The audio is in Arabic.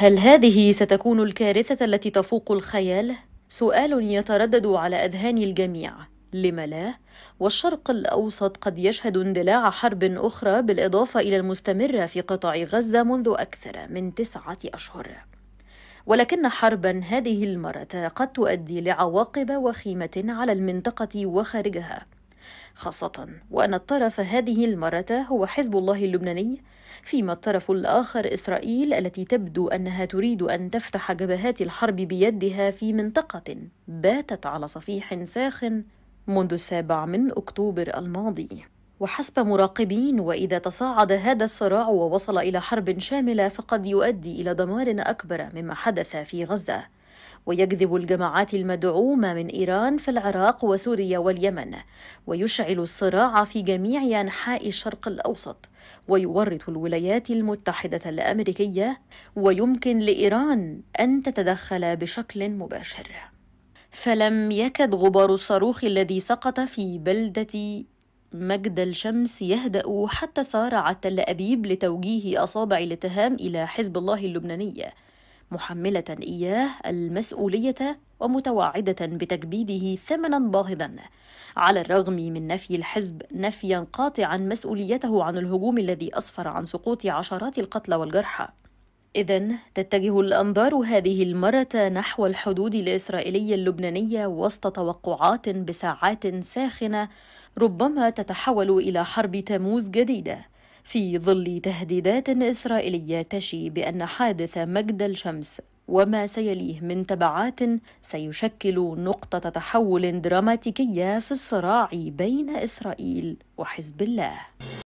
هل هذه ستكون الكارثة التي تفوق الخيال؟ سؤال يتردد على أذهان الجميع لم لا؟ والشرق الأوسط قد يشهد اندلاع حرب أخرى بالإضافة إلى المستمرة في قطاع غزة منذ أكثر من تسعة أشهر ولكن حربا هذه المرة قد تؤدي لعواقب وخيمة على المنطقة وخارجها خاصة وأن الطرف هذه المرة هو حزب الله اللبناني فيما الطرف الآخر إسرائيل التي تبدو أنها تريد أن تفتح جبهات الحرب بيدها في منطقة باتت على صفيح ساخن منذ السابع من أكتوبر الماضي وحسب مراقبين واذا تصاعد هذا الصراع ووصل الى حرب شامله فقد يؤدي الى دمار اكبر مما حدث في غزه ويجذب الجماعات المدعومة من إيران في العراق وسوريا واليمن ويشعل الصراع في جميع أنحاء الشرق الأوسط ويورط الولايات المتحدة الأمريكية ويمكن لإيران أن تتدخل بشكل مباشر فلم يكد غبار الصاروخ الذي سقط في بلدة مجد الشمس يهدأ حتى سارعت تل أبيب لتوجيه أصابع الاتهام إلى حزب الله اللبناني محملة إياه المسؤولية ومتواعدة بتجبيده ثمنا باهظا على الرغم من نفي الحزب نفيا قاطعا مسؤوليته عن الهجوم الذي أسفر عن سقوط عشرات القتلى والجرحى إذا تتجه الأنظار هذه المرة نحو الحدود الإسرائيلية اللبنانية وسط توقعات بساعات ساخنة ربما تتحول إلى حرب تموز جديدة في ظل تهديدات إسرائيلية تشي بأن حادث مجدل شمس وما سيليه من تبعات سيشكل نقطة تحول دراماتيكية في الصراع بين إسرائيل وحزب الله